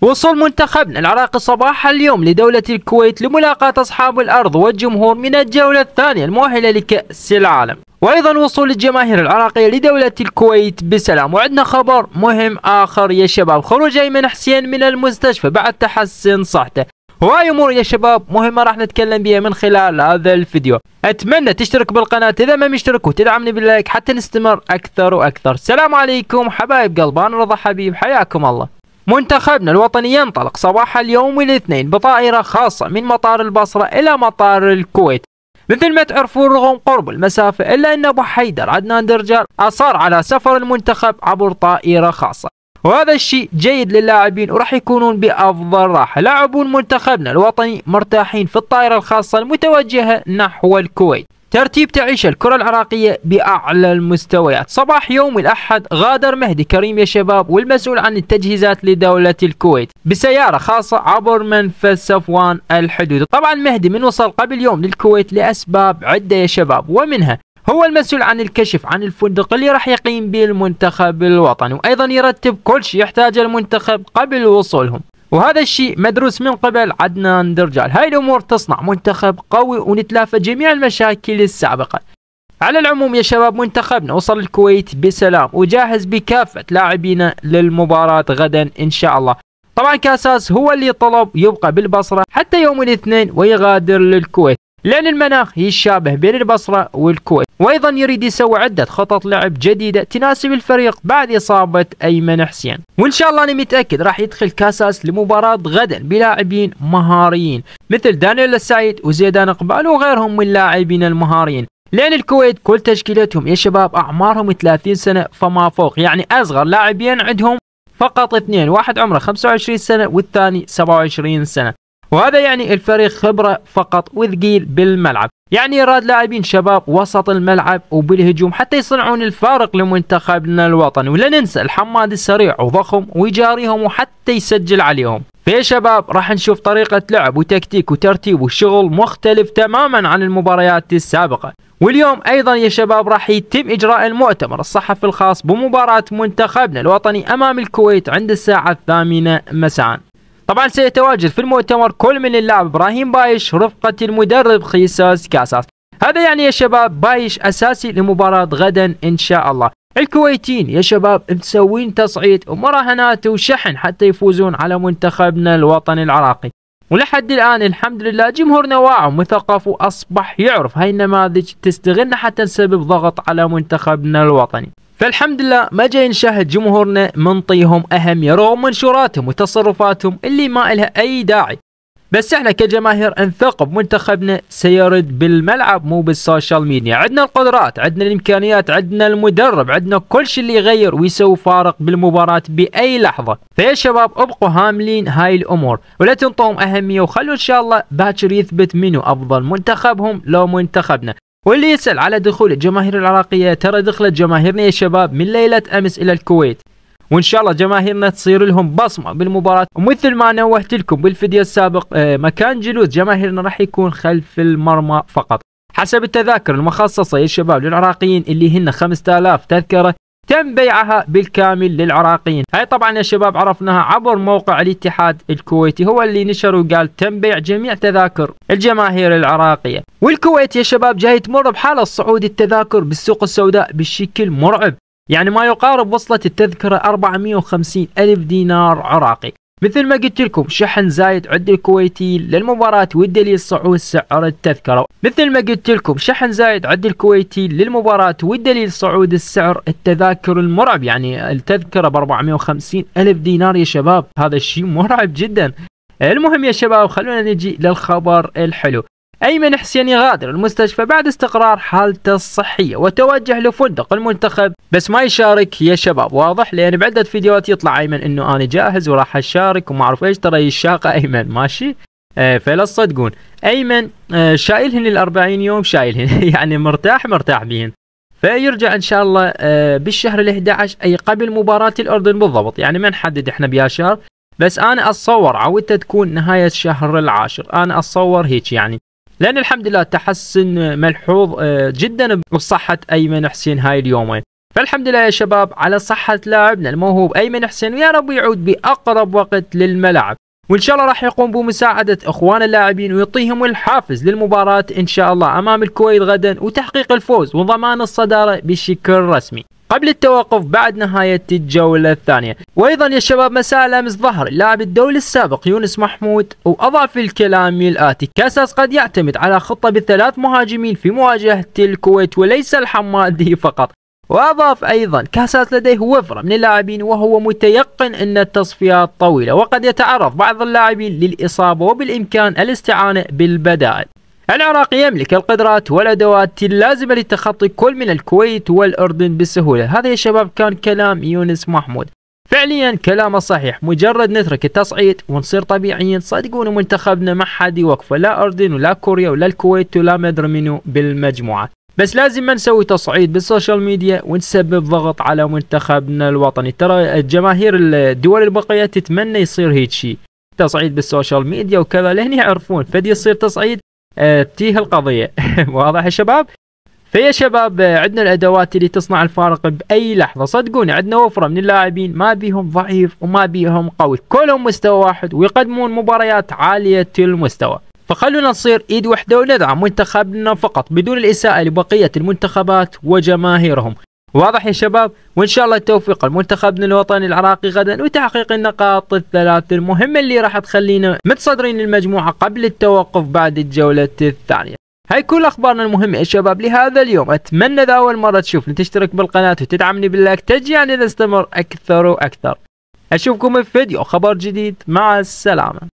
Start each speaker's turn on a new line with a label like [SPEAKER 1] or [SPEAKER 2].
[SPEAKER 1] وصول منتخبنا العراقي صباح اليوم لدولة الكويت لملاقاة أصحاب الأرض والجمهور من الجولة الثانية المؤهلة لكأس العالم وأيضا وصول الجماهير العراقية لدولة الكويت بسلام وعندنا خبر مهم آخر يا شباب خروج أيمن حسين من المستشفى بعد تحسن صحته هواي امور يا شباب مهمه راح نتكلم بها من خلال هذا الفيديو اتمنى تشترك بالقناه اذا ما مشترك وتدعمني باللايك حتى نستمر اكثر واكثر السلام عليكم حبايب قلبان رضا حبيب حياكم الله منتخبنا الوطني ينطلق صباح اليوم الاثنين بطائرة خاصة من مطار البصرة إلى مطار الكويت مثل ما تعرفون رغم قرب المسافة إلا أن أبو حيدر عدنان درجال أصر على سفر المنتخب عبر طائرة خاصة وهذا الشيء جيد للاعبين وراح يكونون بأفضل راحة لاعبون منتخبنا الوطني مرتاحين في الطائرة الخاصة المتوجهة نحو الكويت ترتيب تعيش الكرة العراقية بأعلى المستويات صباح يوم الأحد غادر مهدي كريم يا شباب والمسؤول عن التجهيزات لدولة الكويت بسيارة خاصة عبر منفذ صفوان الحدود طبعا مهدي من وصل قبل يوم للكويت لأسباب عدة يا شباب ومنها هو المسؤول عن الكشف عن الفندق اللي راح يقيم به المنتخب الوطني وايضا يرتب كل شيء يحتاجه المنتخب قبل وصولهم وهذا الشيء مدروس من قبل عدنان درجال هاي الأمور تصنع منتخب قوي ونتلافى جميع المشاكل السابقة على العموم يا شباب منتخبنا وصل الكويت بسلام وجاهز بكافة لاعبينا للمباراة غدا إن شاء الله طبعا كاساس هو اللي طلب يبقى بالبصرة حتى يوم الاثنين ويغادر للكويت لأن المناخ يشابه بين البصرة والكويت وأيضا يريد يسوي عدة خطط لعب جديدة تناسب الفريق بعد إصابة أيمن حسين وإن شاء الله أنا متأكد راح يدخل كاساس لمباراة غدا بلاعبين مهاريين مثل دانيال السعيد وزيدان إقبال وغيرهم من اللاعبين المهاريين لأن الكويت كل تشكيلتهم يا شباب أعمارهم 30 سنة فما فوق يعني أصغر لاعبين عندهم فقط اثنين واحد عمره 25 سنة والثاني 27 سنة وهذا يعني الفريق خبرة فقط وثقيل بالملعب يعني راد لاعبين شباب وسط الملعب وبالهجوم حتى يصنعون الفارق لمنتخبنا الوطني ولا ننسى الحماد السريع وضخم ويجاريهم وحتى يسجل عليهم فيا شباب راح نشوف طريقة لعب وتكتيك وترتيب وشغل مختلف تماما عن المباريات السابقة واليوم ايضا يا شباب راح يتم اجراء المؤتمر الصحفي الخاص بمباراة منتخبنا الوطني امام الكويت عند الساعة الثامنة مساء طبعا سيتواجد في المؤتمر كل من اللاعب ابراهيم بايش رفقة المدرب خيساس كاساس هذا يعني يا شباب بايش اساسي لمباراة غدا ان شاء الله الكويتين يا شباب مسوين تصعيد ومراهنات وشحن حتى يفوزون على منتخبنا الوطني العراقي ولحد الآن الحمد لله جمهورنا واعي ومثقف وأصبح يعرف هاي النماذج تستغلنا حتى نسبب ضغط على منتخبنا الوطني فالحمد لله ما جاي نشاهد جمهورنا منطيهم أهمية رغم منشوراتهم وتصرفاتهم اللي ما إلها أي داعي بس احنا كجماهير انثق بمنتخبنا سيرد بالملعب مو بالسوشيال ميديا عندنا القدرات عندنا الامكانيات عندنا المدرب عندنا كل شيء اللي يغير ويسوي فارق بالمباراة باي لحظة فيا شباب ابقوا هاملين هاي الامور ولا تنطوهم اهمية وخلوا ان شاء الله باكر يثبت منو افضل منتخبهم لو منتخبنا واللي يسأل على دخول الجماهير العراقية ترى دخلت جماهيرنا يا شباب من ليلة أمس إلى الكويت وإن شاء الله جماهيرنا تصير لهم بصمة بالمباراة ومثل ما نوهت لكم بالفيديو السابق آه، مكان جلوس جماهيرنا راح يكون خلف المرمى فقط حسب التذاكر المخصصة يا شباب للعراقيين اللي هن 5000 تذكرة تم بيعها بالكامل للعراقيين هاي طبعا يا شباب عرفناها عبر موقع الاتحاد الكويتي هو اللي نشر وقال تم بيع جميع تذاكر الجماهير العراقية والكويت يا شباب جاي تمر بحالة صعود التذاكر بالسوق السوداء بشكل مرعب يعني ما يقارب وصلت التذكرة 450 ألف دينار عراقي مثل ما قلت لكم شحن زايد عند الكويتيين للمباراة والدليل صعود سعر التذكرة مثل ما قلت لكم شحن زايد عند الكويتيين للمباراة والدليل صعود السعر التذاكر المرعب يعني التذكرة ب 450 ألف دينار يا شباب هذا الشيء مرعب جدا المهم يا شباب خلونا نجي للخبر الحلو أيمن حسين يغادر المستشفى بعد استقرار حالته الصحية وتوجه لفندق المنتخب بس ما يشارك يا شباب واضح لأن بعدة فيديوهات يطلع أيمن أنه أنا جاهز وراح أشارك وما أعرف إيش ترى يشاق أيمن ماشي آه، فلا تصدقون أيمن آه، شايلهن الأربعين يوم شايلهن يعني مرتاح مرتاح بهن فيرجع ان شاء الله آه، بالشهر ال11 اي قبل مباراه الاردن بالضبط يعني ما نحدد احنا بيا شهر بس انا اتصور عودته تكون نهايه الشهر العاشر انا اتصور هيك يعني لأن الحمد لله تحسن ملحوظ آه، جدا بصحة أيمن حسين هاي اليومين فالحمد لله يا شباب على صحة لاعبنا الموهوب أيمن حسين ويا رب يعود بأقرب وقت للملعب وإن شاء الله راح يقوم بمساعدة أخوان اللاعبين ويعطيهم الحافز للمباراة إن شاء الله أمام الكويت غدا وتحقيق الفوز وضمان الصدارة بشكل رسمي قبل التوقف بعد نهاية الجولة الثانية وأيضا يا شباب مساء الأمس ظهر لاعب الدولي السابق يونس محمود وأضاف الكلام الآتي كاساس قد يعتمد على خطة بثلاث مهاجمين في مواجهة الكويت وليس الحمادي فقط وأضاف أيضا كاساس لديه وفرة من اللاعبين وهو متيقن أن التصفيات طويلة وقد يتعرض بعض اللاعبين للإصابة وبالإمكان الاستعانة بالبدائل العراق يملك القدرات والأدوات اللازمة لتخطي كل من الكويت والأردن بسهولة هذا يا شباب كان كلام يونس محمود فعليا كلامه صحيح مجرد نترك التصعيد ونصير طبيعيين صدقون منتخبنا ما حد يوقفه لا أردن ولا كوريا ولا الكويت ولا مدري منو بالمجموعة بس لازم ما نسوي تصعيد بالسوشيال ميديا ونسبب ضغط على منتخبنا الوطني ترى الجماهير الدول البقية تتمنى يصير هيك شيء تصعيد بالسوشيال ميديا وكذا لهني يعرفون فدي يصير تصعيد آه، تيه القضيه واضح يا شباب فيا شباب آه، عندنا الادوات اللي تصنع الفارق باي لحظه صدقوني عندنا وفره من اللاعبين ما بيهم ضعيف وما بيهم قوي كلهم مستوى واحد ويقدمون مباريات عاليه المستوى فخلونا نصير ايد واحده وندعم منتخبنا فقط بدون الاساءه لبقيه المنتخبات وجماهيرهم واضح يا شباب وان شاء الله التوفيق لمنتخبنا الوطني العراقي غدا وتحقيق النقاط الثلاث المهمه اللي راح تخلينا متصدرين المجموعه قبل التوقف بعد الجوله الثانيه هاي كل اخبارنا المهمه يا شباب لهذا اليوم اتمنى اذا اول مره تشوفني تشترك بالقناه وتدعمني باللايك تشجعني نستمر اكثر واكثر اشوفكم في فيديو خبر جديد مع السلامه